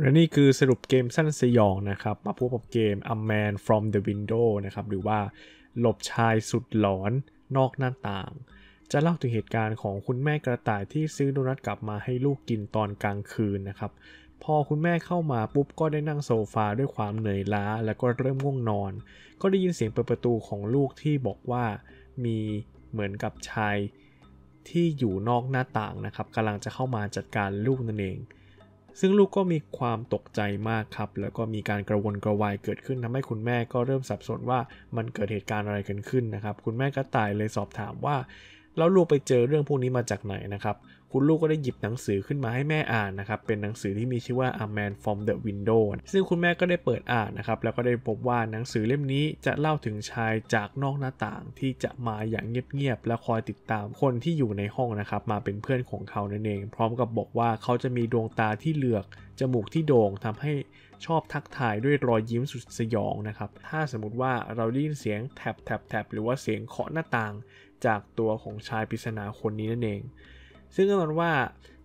และนี่คือสรุปเกมสั้นสยองนะครับมาพบกับเกม A Man from the Window นะครับ หรือว่า หลบชายสุดหลอนนอกหน้าต่าง จะเล่าถึงเหตุการณ์ของคุณแม่กระต่ายที่ซื้อโดนัทกลับมาให้ลูกกินตอนกลางคืนนะครับ พอคุณแม่เข้ามาปุ๊บก็ได้นั่งโซฟาด้วยความเหนื่อยล้า แล้วก็เริ่มง่วงนอน ก็ได้ยินเสียงเปิดประตูของลูกที่บอกว่ามีเหมือนกับชาย ที่อยู่นอกหน้าต่างนะครับกำลังจะเข้ามาจัดการลูกนั่นเองซึ่งลูกก็มีความตกใจมากครับ แล้วก็มีการกระวนกระวายเกิดขึ้นทำให้คุณแม่ก็เริ่มสับสนว่ามันเกิดเหตุการณ์อะไรกันขึ้นนะครับ คุณแม่ก็ตายเลยสอบถามว่าแล้วลูกไปเจอเรื่องพวกนี้มาจากไหนนะครับคุณลูกก็ได้หยิบหนังสือขึ้นมาให้แม่อ่านนะครับ เป็นหนังสือที่มีชื่อว่า A Man from the Window ซึ่งคุณแม่ก็ได้เปิดอ่านนะครับ แล้วก็ได้พบว่าหนังสือเล่มนี้จะเล่าถึงชายจากนอกหน้าต่าง ที่จะมาอย่างเงียบ ๆ และคอยติดตามคนที่อยู่ในห้องนะครับ มาเป็นเพื่อนของเขานั่นเอง พร้อมกับบอกว่าเขาจะมีดวงตาที่เหลือก จมูกที่โด่งทำให้ชอบทักทายด้วยรอยยิ้มสุดสยองนะครับ ถ้าสมมติว่าเราได้ยินเสียงแทบแทบแทบหรือว่าเสียงเคาะหน้าต่าง จากตัวของชายปริศนาคนนี้นั่นเองซึ่งก็หมายว่า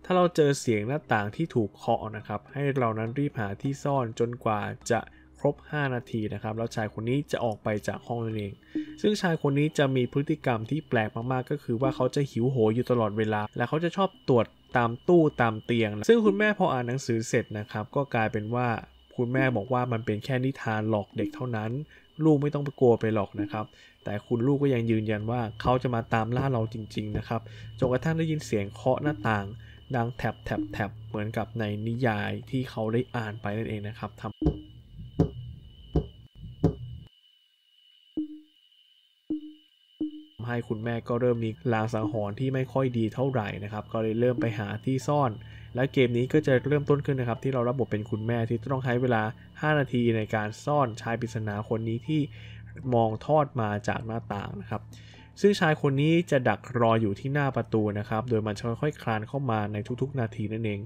ถ้าเราเจอเสียงหน้าต่างที่ถูกเคาะนะครับให้เรานั้นรีบหาที่ซ่อนจนกว่าจะครบ 5 นาทีนะครับแล้วชายคนนี้จะออกไปจากห้องนั่นเอง ซึ่งชายคนนี้จะมีพฤติกรรมที่แปลกมากๆ ก็คือว่าเขาจะหิวโหยอยู่ตลอดเวลา และเขาจะชอบตรวจตามตู้ตามเตียง ซึ่งคุณแม่พออ่านหนังสือเสร็จนะครับก็กลายเป็นว่าคุณแม่บอกว่ามันเป็นแค่นิทานหลอกเด็กเท่านั้นลูกไม่ต้องไปกลัวไปหรอกนะครับ แต่คุณลูกก็ยังยืนยันว่าเขาจะมาตามล่าเราจริง ๆ นะครับจนกระทั่งได้ยินเสียงเคาะหน้าต่างดังแทบแทบแทบเหมือนกับในนิยายที่เขาได้อ่านไปนั่นเองนะครับทำให้คุณแม่ก็เริ่มมีลางสังหรณ์ที่ไม่ค่อยดีเท่าไหร่นะครับ ก็เลยเริ่มไปหาที่ซ่อนและเกมนี้ก็จะเริ่มต้นขึ้นนะครับที่เรารับบทเป็นคุณแม่ที่ต้องใช้เวลา 5 นาทีในการซ่อนชายปริศนาคนนี้ที่มองทอดมาจากหน้าต่างนะครับซึ่งชายคนนี้จะดักรออยู่ที่หน้าประตูนะครับ โดยมันจะค่อยๆคลานเข้ามาในทุกๆ นาทีนั่นเอง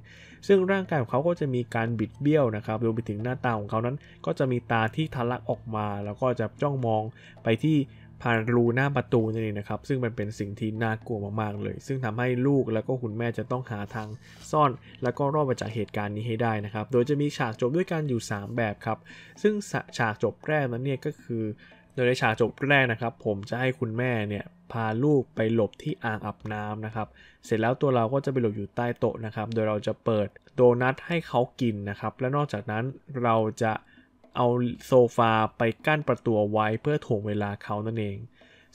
ซึ่งร่างกายของเขาก็จะมีการบิดเบี้ยวนะครับรวมไปถึงหน้าตาของเขานั้นก็จะมีตาที่ทะลักออกมา แล้วก็จะจ้องมองไปที่ผ่านรูหน้าประตูนี่นะครับ ซึ่งมันเป็นสิ่งที่น่ากลัวมากๆเลย ซึ่งทำให้ลูกแล้วก็คุณแม่จะต้องหาทางซ่อนแล้วก็รอดมาจากเหตุการณ์นี้ให้ได้นะครับ โดยจะมีฉากจบด้วยกันอยู่ 3 แบบครับซึ่งฉากจบแรกนั้นเนี่ยก็คือ โดยในฉากจบแรกนะครับ ผมจะให้คุณแม่เนี่ย พาลูกไปหลบที่อ่างอาบน้ำนะครับเสร็จแล้วตัวเราก็จะไปหลบอยู่ใต้โต๊ะนะครับโดยเราจะเปิดโดนัทให้เขากินนะครับ และนอกจากนั้นเราจะเอาโซฟาไปกั้นประตูไว้เพื่อถ่วงเวลาเขานั่นเอง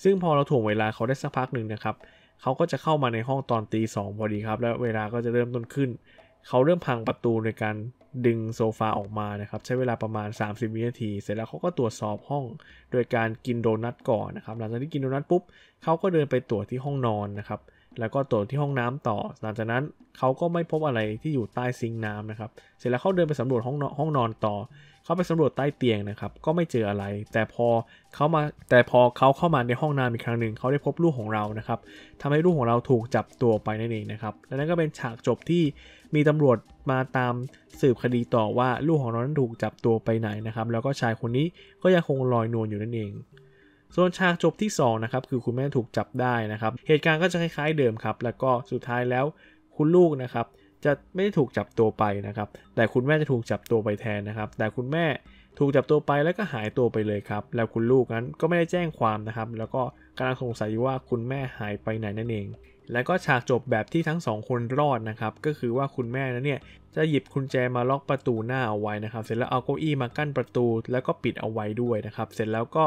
ซึ่งพอเราถ่วงเวลาเขาได้สักพักหนึ่งนะครับ เขาก็จะเข้ามาในห้องตอนตีสองพอดีครับ แล้วเวลาก็จะเริ่มต้นขึ้น เขาเริ่มพังประตูในการดึงโซฟาออกมานะครับ ใช้เวลาประมาณ 30วินาที เสร็จแล้วเขาก็ตรวจสอบห้องโดยการกินโดนัทก่อนนะครับ หลังจากที่กินโดนัทปุ๊บ เขาก็เดินไปตรวจที่ห้องนอนนะครับแล้วก็ตรวจที่ห้องน้ำต่อหลังจากนั้นเขาก็ไม่พบอะไรที่อยู่ใต้ซิงน้ำนะครับ เสร็จแล้วเขาเดินไปสำรวจห้องนอนห้องนอนต่อ เขาไปสำรวจใต้เตียงนะครับ ก็ไม่เจออะไร แต่พอเขามาแต่พอเขาเข้ามาในห้องน้ำอีกครั้งหนึ่งเขาได้พบลูกของเรานะครับทำให้ลูกของเราถูกจับตัวไปนั่นเองนะครับและนั่นก็เป็นฉากจบที่มีตำรวจมาตามสืบคดีต่อว่าลูกของเรานั้นถูกจับตัวไปไหนนะครับแล้วก็ชายคนนี้ก็ยังคงลอยนวลอยู่นั่นเองส่วนฉากจบที่ 2 นะครับคือคุณแม่ถูกจับได้นะครับเหตุการณ์ก็จะคล้าย ๆเดิมครับ แล้วก็สุดท้ายแล้วคุณลูกนะครับจะไม่ได้ถูกจับตัวไปนะครับ แต่คุณแม่จะถูกจับตัวไปแทนนะครับ แต่คุณแม่ถูกจับตัวไปแล้วก็หายตัวไปเลยครับแล้วคุณลูกนั้นก็ไม่ได้แจ้งความนะครับ แล้วก็กำลังสงสัยว่าคุณแม่หายไปไหนนั่นเองแล้วก็ฉากจบแบบที่ทั้งสองคนรอดนะครับ ก็คือว่าคุณแม่นั้นเนี่ยจะหยิบคุณแจมาล็อกประตูหน้าเอาไว้นะครับเสร็จแล้วเอาเก้าอี้มากั้นประตูแล้วก็ปิดเอาไว้ด้วยนะครับเสร็จแล้วก็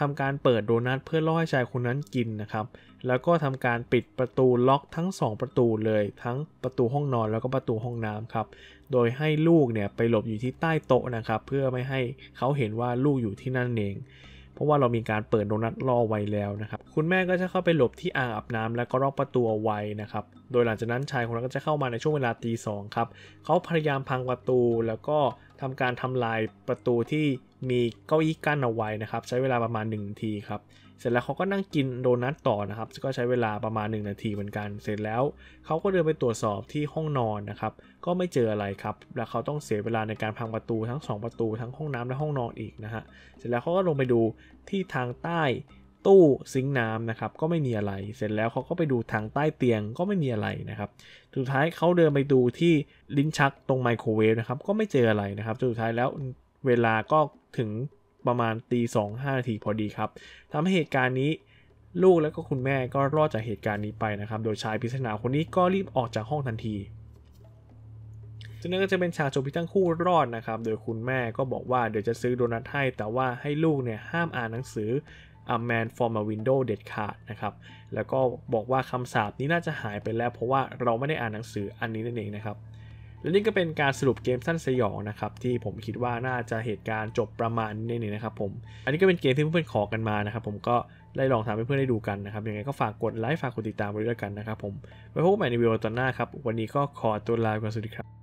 ทำการเปิดโดนัทเพื่อล่อให้ชายคนนั้นกินนะครับ แล้วก็ทำการปิดประตูล็อกทั้ง 2 ประตูเลยทั้งประตูห้องนอนแล้วก็ประตูห้องน้ำครับโดยให้ลูกเนี่ยไปหลบอยู่ที่ใต้โต๊ะนะครับเพื่อไม่ให้เขาเห็นว่าลูกอยู่ที่นั่นเองเพราะว่าเรามีการเปิดโดนัท่อไว้แล้วนะครับ คุณแม่ก็จะเข้าไปหลบที่อ่างอาบน้ำ แล้วก็ล็อกประตูไว้นะครับ โดยหลังจากนั้นชายคนนั้นก็จะเข้ามาในช่วงเวลาตีสองครับเขาพยายามพังประตูแล้วก็ทำการทำลายประตูที่มีเก้าอี้กั้นเอาไว้นะครับใช้เวลาประมาณ1นาทีครับเสร็จแล้วเขาก็นั่งกินโดนัทต่อนะครับก็ใช้เวลาประมาณ 1 นาทีเหมือนกัน เสร็จแล้วเขาก็เดินไปตรวจสอบที่ห้องนอนนะครับ ก็ไม่เจออะไรครับ แล้วเขาต้องเสียเวลาในการพังประตูทั้ง 2 ประตูทั้งห้องน้ำและห้องนอนอีกนะฮะเสร็จแล้วเขาก็ลงไปดูที่ทางใต้ตู้ซิงน้ำนะครับก็ไม่มีอะไร เสร็จแล้วเขาก็ไปดูทางใต้เตียงก็ไม่มีอะไรนะครับสุดท้ายเขาเดินไปดูที่ลิ้นชักตรงไมโครเวฟนะครับก็ไม่เจออะไรนะครับสุดท้ายแล้วเวลาก็ถึงประมาณตีสองห้านาทีพอดีครับทำให้เหตุการณ์นี้ลูกและก็คุณแม่ก็รอดจากเหตุการณ์นี้ไปนะครับ โดยชายพิศนาคนนี้ก็รีบออกจากห้องทันทีจากนั้นก็จะเป็นฉากจบที่ทั้งคู่รอดนะครับ โดยคุณแม่ก็บอกว่า เดี๋ยวจะซื้อโดนัทให้ แต่ว่าให้ลูกเนี่ยห้ามอ่านหนังสือ A Man from a Window เด็ดขาดนะครับแล้วก็บอกว่าคำสาปนี้น่าจะหายไปแล้ว เพราะว่าเราไม่ได้อ่านหนังสืออันนี้นั่นเองนะครับและนี่ก็เป็นการสรุปเกมสั้นสยองนะครับ ที่ผมคิดว่าน่าจะเหตุการณ์จบประมาณนี้นี่นะครับผมอันนี้ก็เป็นเกมที่เพื่อนๆขอกันมานะครับผมก็ได้ลองทำให้เพื่อนได้ดูกันนะครับยังไงก็ฝากกดไลค์ฝากกดติดตามไว้ด้วยกันนะครับผมไว้พบกันใหม่ในวิดีโอตอนหน้าครับวันนี้ก็ขอตัวลาไปก่อนสวัสดีครับ